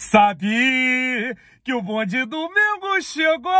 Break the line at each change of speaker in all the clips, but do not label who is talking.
Sabe que o bonde domingo chegou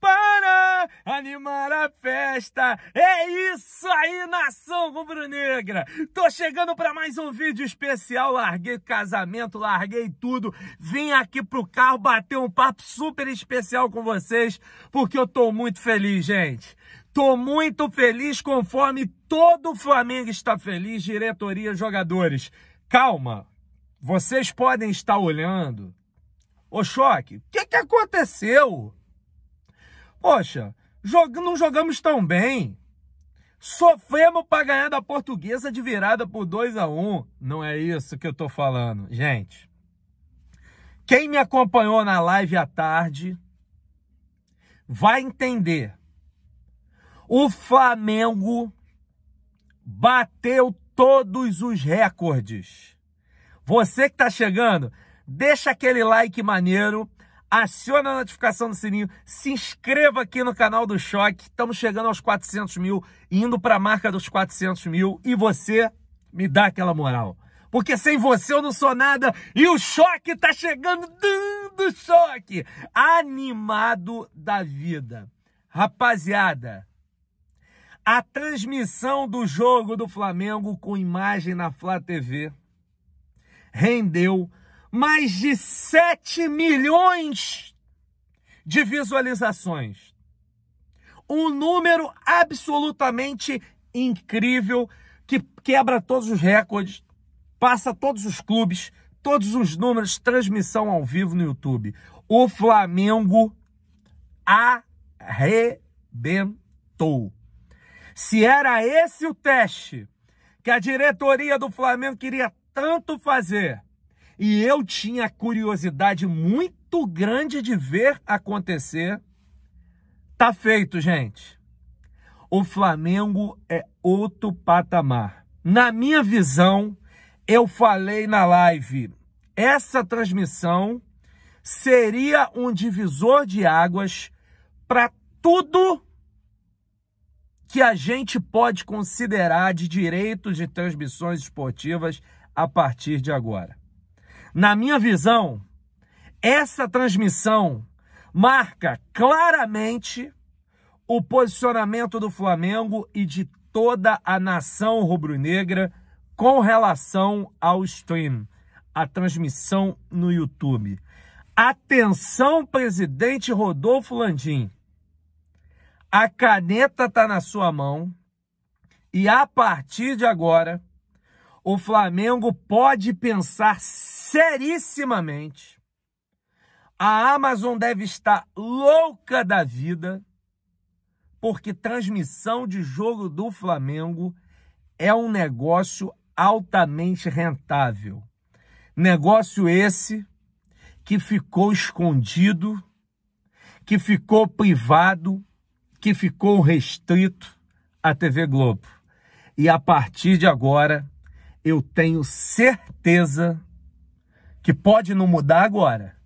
para animar a festa. É isso aí, nação rubro-negra. Tô chegando para mais um vídeo especial. Larguei casamento, larguei tudo. Vim aqui pro carro bater um papo super especial com vocês, porque eu tô muito feliz, gente. Tô muito feliz conforme todo o Flamengo está feliz, diretoria, jogadores. Calma, vocês podem estar olhando. Ô choque, o que, que aconteceu? Poxa, jog... não jogamos tão bem. Sofremos para ganhar da portuguesa de virada por 2 a 1 um. Não é isso que eu tô falando, gente. Quem me acompanhou na live à tarde vai entender. O Flamengo bateu todos os recordes você que está chegando, deixa aquele like maneiro, aciona a notificação do sininho, se inscreva aqui no canal do Choque. Estamos chegando aos 400 mil, indo para a marca dos 400 mil e você me dá aquela moral. Porque sem você eu não sou nada e o Choque está chegando dando choque, animado da vida. Rapaziada, a transmissão do jogo do Flamengo com imagem na Flá TV rendeu mais de 7 milhões de visualizações. Um número absolutamente incrível que quebra todos os recordes, passa todos os clubes, todos os números, transmissão ao vivo no YouTube. O Flamengo arrebentou. Se era esse o teste que a diretoria do Flamengo queria tanto fazer. E eu tinha curiosidade muito grande de ver acontecer. Tá feito, gente. O Flamengo é outro patamar. Na minha visão, eu falei na live, essa transmissão seria um divisor de águas para tudo que a gente pode considerar de direitos de transmissões esportivas a partir de agora. Na minha visão, essa transmissão marca claramente o posicionamento do Flamengo e de toda a nação rubro-negra com relação ao stream, a transmissão no YouTube. Atenção, presidente Rodolfo Landim. A caneta está na sua mão e a partir de agora o Flamengo pode pensar seriamente. A Amazon deve estar louca da vida, porque transmissão de jogo do Flamengo é um negócio altamente rentável. Negócio esse que ficou escondido, que ficou privado, que ficou restrito à TV Globo. E a partir de agora, eu tenho certeza que pode não mudar agora,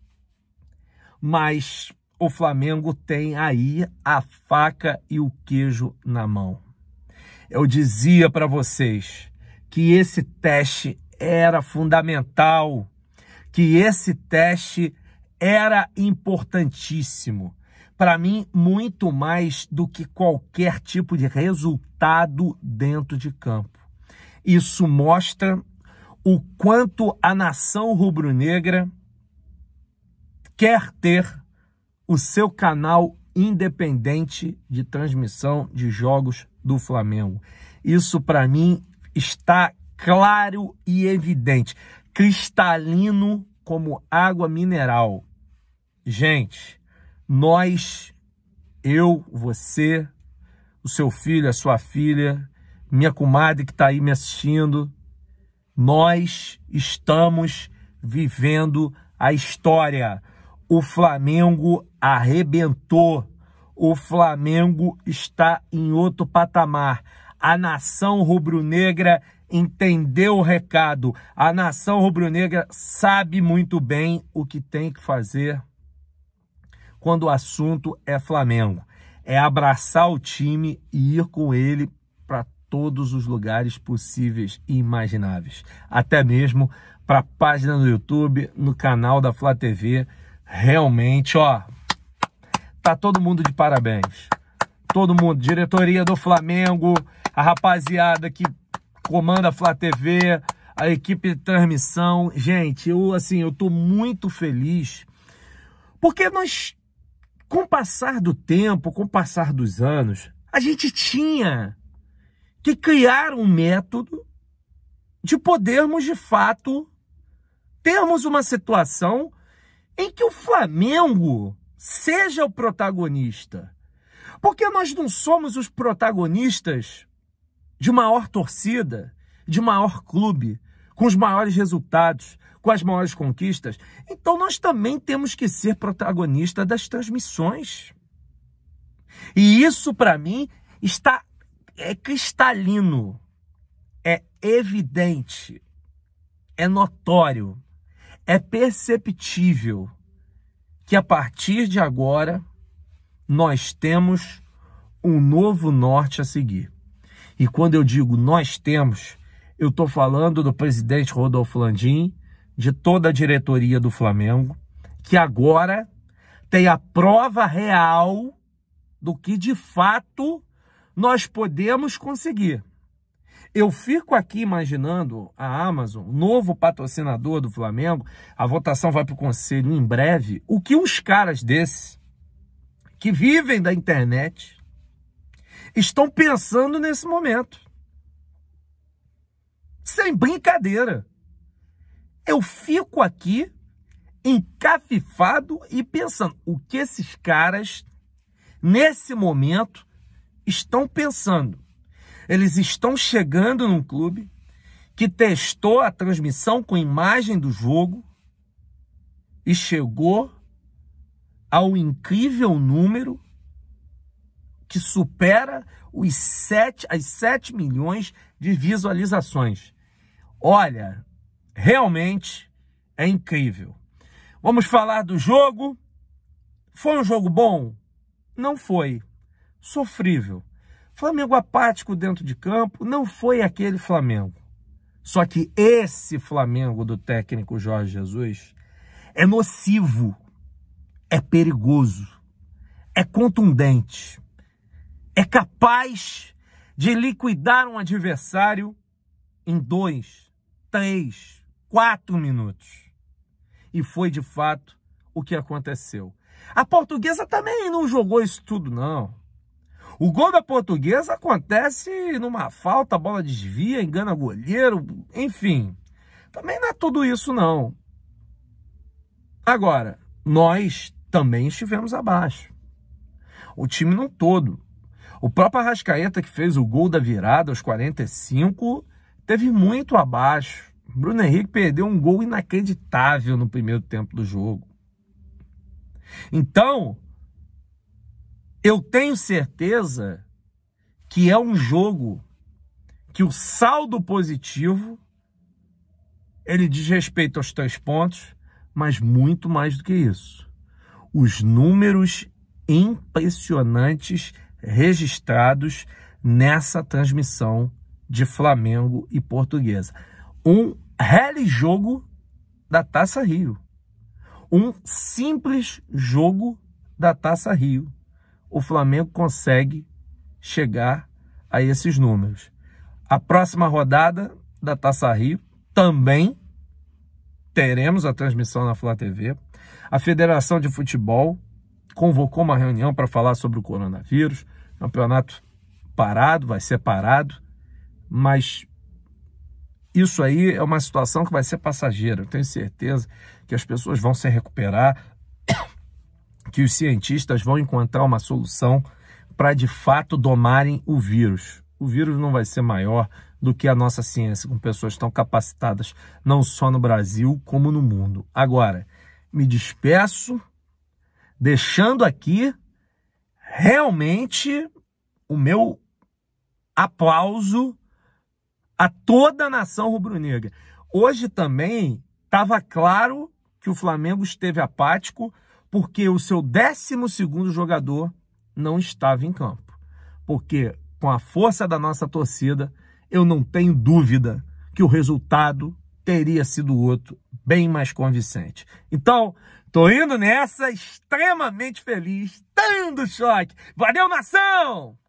mas o Flamengo tem aí a faca e o queijo na mão. Eu dizia para vocês que esse teste era fundamental, que esse teste era importantíssimo. Para mim, muito mais do que qualquer tipo de resultado dentro de campo. Isso mostra o quanto a nação rubro-negra quer ter o seu canal independente de transmissão de jogos do Flamengo. Isso para mim está claro e evidente, cristalino como água mineral. Gente, nós, eu, você, o seu filho, a sua filha, minha comadre que está aí me assistindo, nós estamos vivendo a história. O Flamengo arrebentou. O Flamengo está em outro patamar. A nação rubro-negra entendeu o recado. A nação rubro-negra sabe muito bem o que tem que fazer quando o assunto é Flamengo. É abraçar o time e ir com ele todos os lugares possíveis e imagináveis, até mesmo para a página do YouTube, no canal da Flá TV. Realmente, ó, tá todo mundo de parabéns. Todo mundo, diretoria do Flamengo, a rapaziada que comanda a Flá TV, a equipe de transmissão. Gente, eu assim, eu tô muito feliz porque nós com o passar do tempo, com o passar dos anos, a gente tinha que criar um método de podermos, de fato, termos uma situação em que o Flamengo seja o protagonista. Porque nós não somos os protagonistas de maior torcida, de maior clube, com os maiores resultados, com as maiores conquistas. Então nós também temos que ser protagonista das transmissões. E isso, para mim, está é cristalino, é evidente, é notório, é perceptível que a partir de agora nós temos um novo norte a seguir. E quando eu digo nós temos, eu estou falando do presidente Rodolfo Landim, de toda a diretoria do Flamengo, que agora tem a prova real do que de fato nós podemos conseguir. Eu fico aqui imaginando a Amazon, novo patrocinador do Flamengo, a votação vai para o conselho em breve. O que os caras desses, que vivem da internet, estão pensando nesse momento? Sem brincadeira. Eu fico aqui encafifado e pensando o que esses caras, nesse momento, estão pensando. Eles estão chegando num clube que testou a transmissão com imagem do jogo e chegou ao incrível número que supera os 7, as 7 milhões de visualizações. Olha, realmente é incrível. Vamos falar do jogo. Foi um jogo bom? Não foi sofrível. Flamengo apático dentro de campo não foi aquele Flamengo. Só que esse Flamengo do técnico Jorge Jesus é nocivo, é perigoso, é contundente, é capaz de liquidar um adversário em dois, três, quatro minutos. E foi de fato o que aconteceu. A portuguesa também não jogou isso tudo, não. O gol da portuguesa acontece numa falta, a bola desvia, engana goleiro, enfim. Também não é tudo isso, não. Agora, nós também estivemos abaixo. O time não todo. O próprio Arrascaeta, que fez o gol da virada aos 45, teve muito abaixo. Bruno Henrique perdeu um gol inacreditável no primeiro tempo do jogo. Então, eu tenho certeza que é um jogo que o saldo positivo ele diz respeito aos três pontos, mas muito mais do que isso. Os números impressionantes registrados nessa transmissão de Flamengo e Portuguesa. Um rally jogo da Taça Rio. Um simples jogo da Taça Rio o Flamengo consegue chegar a esses números. A próxima rodada da Taça Rio também teremos a transmissão na Flá TV. A Federação de Futebol convocou uma reunião para falar sobre o coronavírus. Campeonato parado, vai ser parado, mas isso aí é uma situação que vai ser passageira. Eu tenho certeza que as pessoas vão se recuperar, que os cientistas vão encontrar uma solução para de fato domarem o vírus. O vírus não vai ser maior do que a nossa ciência, com pessoas tão capacitadas, não só no Brasil, como no mundo. Agora, me despeço, deixando aqui realmente o meu aplauso a toda a nação rubro-negra. Hoje também estava claro que o Flamengo esteve apático porque o seu 12 jogador não estava em campo. Porque com a força da nossa torcida, eu não tenho dúvida que o resultado teria sido outro, bem mais convincente. Então, tô indo nessa extremamente feliz, dando choque. Valeu, nação!